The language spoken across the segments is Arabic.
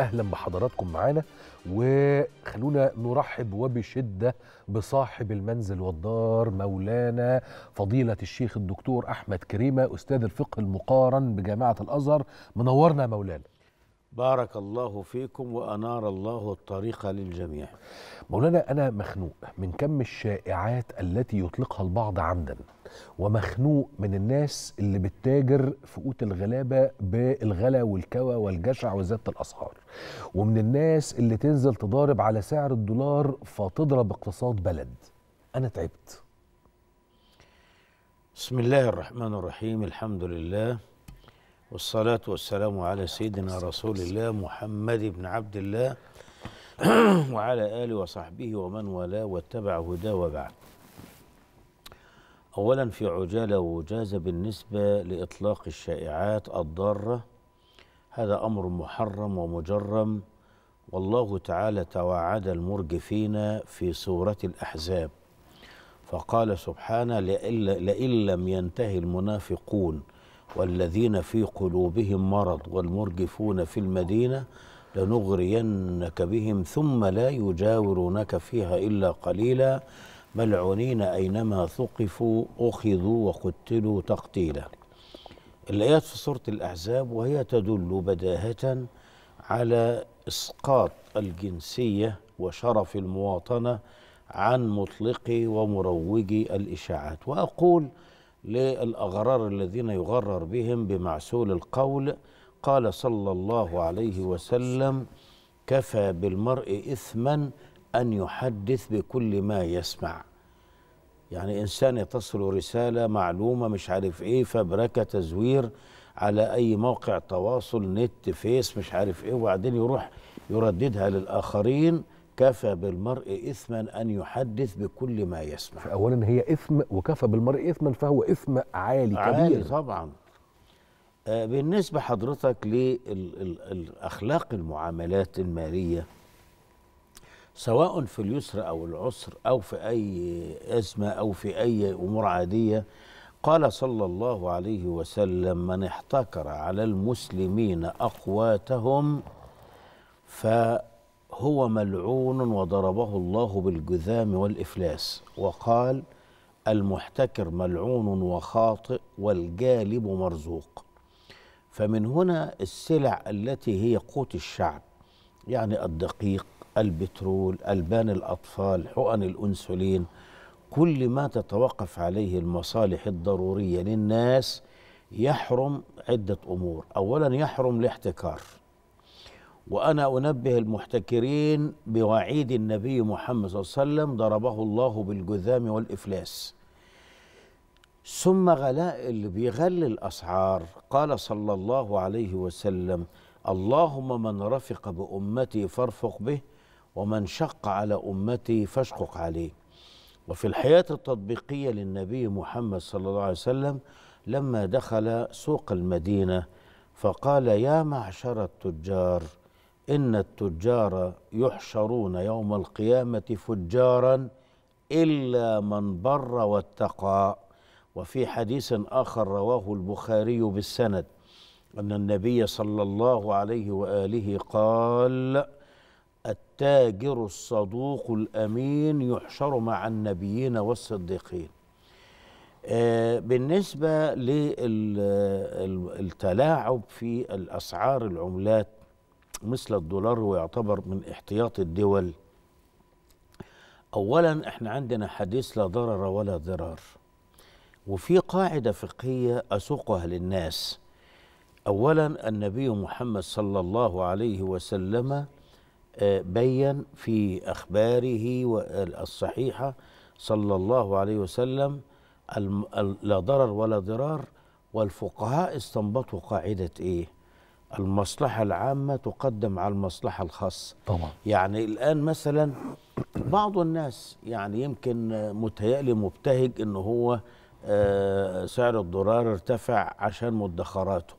اهلا بحضراتكم معانا وخلونا نرحب وبشده بصاحب المنزل والدار مولانا فضيله الشيخ الدكتور احمد كريمه استاذ الفقه المقارن بجامعه الازهر منورنا يا مولانا بارك الله فيكم وانار الله الطريق للجميع مولانا انا مخنوق من كم الشائعات التي يطلقها البعض عمدا ومخنوق من الناس اللي بتتاجر في قوت الغلابه بالغلا والكوى والجشع وزياده الاسعار ومن الناس اللي تنزل تضارب على سعر الدولار فتضرب اقتصاد بلد انا تعبت بسم الله الرحمن الرحيم الحمد لله والصلاة والسلام على سيدنا رسول الله محمد بن عبد الله وعلى آله وصحبه ومن والاه واتبع هداه وبعد أولا في عجالة وجازه بالنسبة لإطلاق الشائعات الضارة هذا أمر محرم ومجرم والله تعالى توعد المرجفين في سورة الأحزاب فقال سبحانه لئن لم ينتهي المنافقون والذين في قلوبهم مرض والمرجفون في المدينة لنغرينك بهم ثم لا يجاورونك فيها إلا قليلاً ملعونين أينما ثقفوا أخذوا وقتلوا تقتيلا الآيات في سورة الأحزاب وهي تدل بداهة على إسقاط الجنسية وشرف المواطنة عن مطلقي ومروجي الإشاعات وأقول للأغرار الذين يغرر بهم بمعسول القول قال صلى الله عليه وسلم كفى بالمرء إثما أن يحدث بكل ما يسمع يعني إنسان يتصل رسالة معلومة مش عارف إيه فبركة تزوير على أي موقع تواصل نت فيس مش عارف إيه وبعدين يروح يرددها للآخرين كفى بالمرء إثما أن يحدث بكل ما يسمع أولا هي إثم وكفى بالمرء إثما فهو إثم عالي, عالي كبير عالي طبعا آه، بالنسبة حضرتك للأخلاق المعاملات المالية سواء في اليسر أو العسر أو في أي أزمة أو في أي أمور عادية قال صلى الله عليه وسلم من احتكر على المسلمين أقواتهم فهو ملعون وضربه الله بالجذام والإفلاس وقال المحتكر ملعون وخاطئ والجالب مرزوق فمن هنا السلع التي هي قوت الشعب يعني الدقيق البترول ألبان الأطفال حقن الأنسولين كل ما تتوقف عليه المصالح الضرورية للناس يحرم عدة أمور أولا يحرم الاحتكار وأنا أنبه المحتكرين بوعيد النبي محمد صلى الله عليه وسلم ضربه الله بالجذام والإفلاس ثم غلاء اللي بيغلي الأسعار قال صلى الله عليه وسلم اللهم من رفق بأمتي فارفق به ومن شق على أمتي فاشقق عليه وفي الحياة التطبيقية للنبي محمد صلى الله عليه وسلم لما دخل سوق المدينة فقال يا معشر التجار إن التجار يحشرون يوم القيامة فجارا إلا من بر واتقى وفي حديث آخر رواه البخاري بالسند أن النبي صلى الله عليه وآله قال التاجر الصدوق الامين يحشر مع النبيين والصديقين آه، بالنسبه للتلاعب في الاسعار العملات مثل الدولار ويعتبر من احتياط الدول اولا احنا عندنا حديث لا ضرر ولا ضرار وفي قاعده فقهيه اسوقها للناس اولا النبي محمد صلى الله عليه وسلم بين في أخباره الصحيحة صلى الله عليه وسلم لا ضرر ولا ضرار والفقهاء استنبطوا قاعدة إيه المصلحة العامة تقدم على المصلحة الخاصة طبعا يعني الآن مثلا بعض الناس يعني يمكن متهيألي مبتهج إن هو آه، سعر الدولار ارتفع عشان مدخراته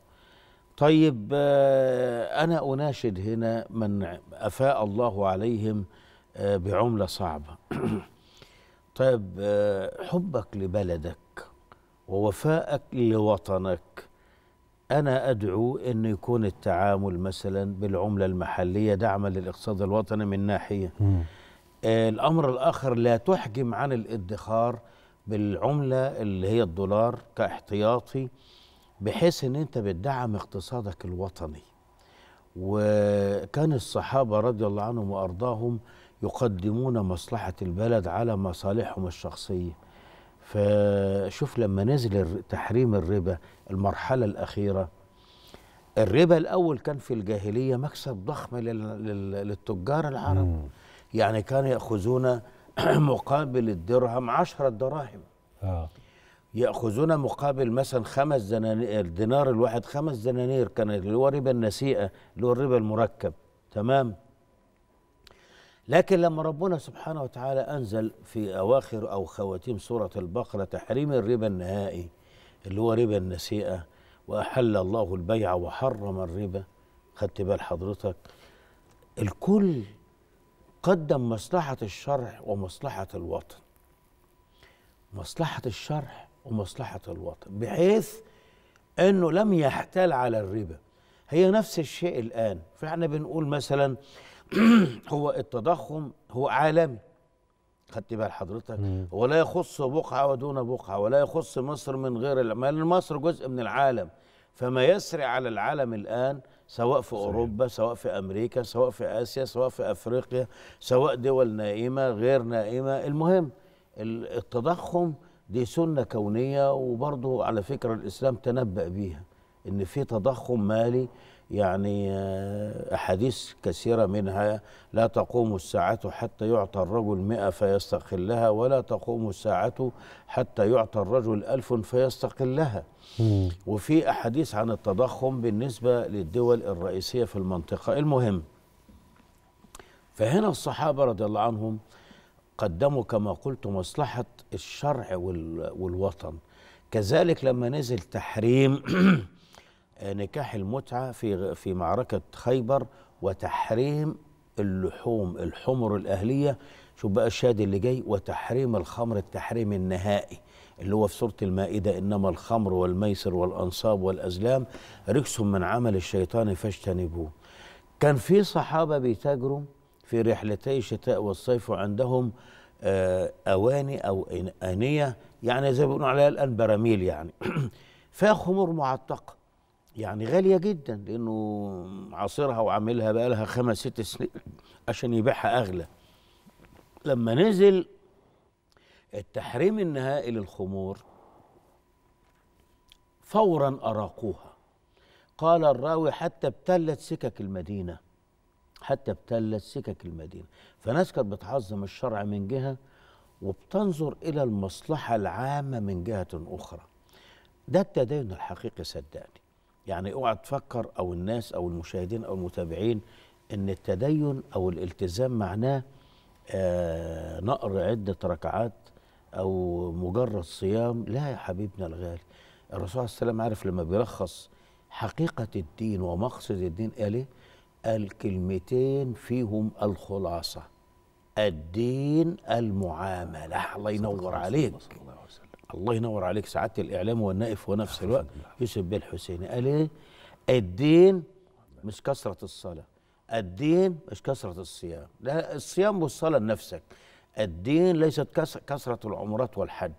طيب آه، أنا أناشد هنا من أفاء الله عليهم آه، بعملة صعبة طيب آه، حبك لبلدك ووفائك لوطنك أنا أدعو أن يكون التعامل مثلا بالعملة المحلية دعما للاقتصاد الوطني من ناحية الأمر الآخر لا تحجم عن الادخار بالعملة اللي هي الدولار كاحتياطي بحيث ان انت بتدعم اقتصادك الوطني وكان الصحابه رضي الله عنهم وارضاهم يقدمون مصلحه البلد على مصالحهم الشخصيه فشوف لما نزل تحريم الربا المرحله الاخيره الربا الاول كان في الجاهليه مكسب ضخم للتجار العرب يعني كانوا ياخذون مقابل الدرهم عشرة دراهم آه. ياخذون مقابل مثلا خمس دنانير الدينار الواحد خمس دنانير كان اللي هو ربا النسيئه اللي هو الربا المركب تمام لكن لما ربنا سبحانه وتعالى انزل في اواخر او خواتيم سوره البقره تحريم الربا النهائي اللي هو ربا النسيئه واحل الله البيع وحرم الربا خدت بال حضرتك الكل قدم مصلحه الشرح ومصلحه الوطن مصلحه الشرح ومصلحة الوطن بحيث أنه لم يحتال على الربا هي نفس الشيء الآن فإحنا بنقول مثلا هو التضخم هو عالمي خدت بال حضرتك نعم. ولا يخص بقعة ودون بقعة ولا يخص مصر من غير لأن مصر جزء من العالم فما يسري على العالم الآن سواء في صحيح. أوروبا سواء في أمريكا سواء في آسيا سواء في أفريقيا سواء دول نائمة غير نائمة المهم التضخم دي سنة كونية وبرضه على فكرة الإسلام تنبأ بيها إن في تضخم مالي يعني آه، أحاديث كثيرة منها لا تقوم الساعة حتى يعطى الرجل مئة فيستقلها ولا تقوم الساعة حتى يعطى الرجل ألف فيستقلها وفي أحاديث عن التضخم بالنسبة للدول الرئيسية في المنطقة المهم فهنا الصحابة رضي الله عنهم قدموا كما قلت مصلحة الشرع والوطن كذلك لما نزل تحريم نكاح المتعة في في معركة خيبر وتحريم اللحوم الحمر الأهلية شوف بقى الشاهد اللي جاي وتحريم الخمر التحريم النهائي اللي هو في سورة المائدة إنما الخمر والميسر والأنصاب والأزلام رجس من عمل الشيطان فاجتنبوه كان في صحابة بيتاجروا في رحلتي الشتاء والصيف وعندهم آه، أواني أو آنية يعني زي ما بيقولوا عليها الآن براميل يعني فيها خمور معتقة يعني غالية جدا لأنه عصيرها وعاملها بقى لها خمس ست سنين عشان يبيعها أغلى لما نزل التحريم النهائي للخمور فورا أراقوها قال الراوي حتى ابتلت سكك المدينة حتى ابتلت سكك المدينة فناس كانت بتعظم الشرع من جهة وبتنظر إلى المصلحة العامة من جهة أخرى ده التدين الحقيقي صدقني يعني اوعى تفكر أو الناس أو المشاهدين أو المتابعين أن التدين أو الالتزام معناه آه نقر عدة ركعات أو مجرد صيام لا يا حبيبنا الغالي الرسول صلى الله عليه وسلم عارف لما بيلخص حقيقة الدين ومقصد الدين قال ايه الكلمتين فيهم الخلاصة الدين المعاملة الله ينور عليك الله ينور عليك سعادة الإعلام والنائف ونفس الوقت يوسف بن الحسين قال إيه الدين مش كثرة الصلاة الدين مش كثرة الصيام لا الصيام والصلاة لنفسك الدين ليست كثرة العمرات والحج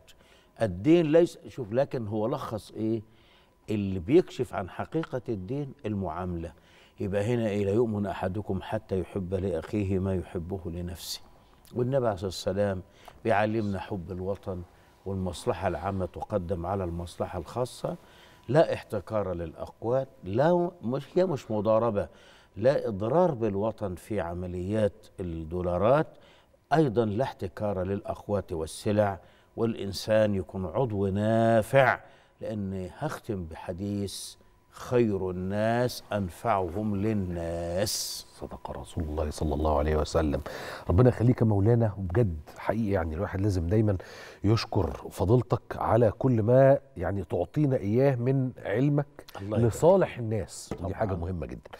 الدين ليس شوف لكن هو لخص إيه اللي بيكشف عن حقيقة الدين المعاملة يبقى هنا إيه لا يؤمن أحدكم حتى يحب لأخيه ما يحبه لنفسه والنبي عليه الصلاة والسلام بيعلمنا حب الوطن والمصلحة العامة تقدم على المصلحة الخاصة لا احتكار للأقوات لا مش هي مش مضاربة لا إضرار بالوطن في عمليات الدولارات أيضا لا احتكار للأقوات والسلع والإنسان يكون عضو نافع لأن هختم بحديث خير الناس أنفعهم للناس صدق رسول الله صلى الله عليه وسلم ربنا يخليك مولانا وبجد حقيقي يعني الواحد لازم دايما يشكر فضيلتك على كل ما يعني تعطينا إياه من علمك لصالح الناس دي حاجة مهمة جدا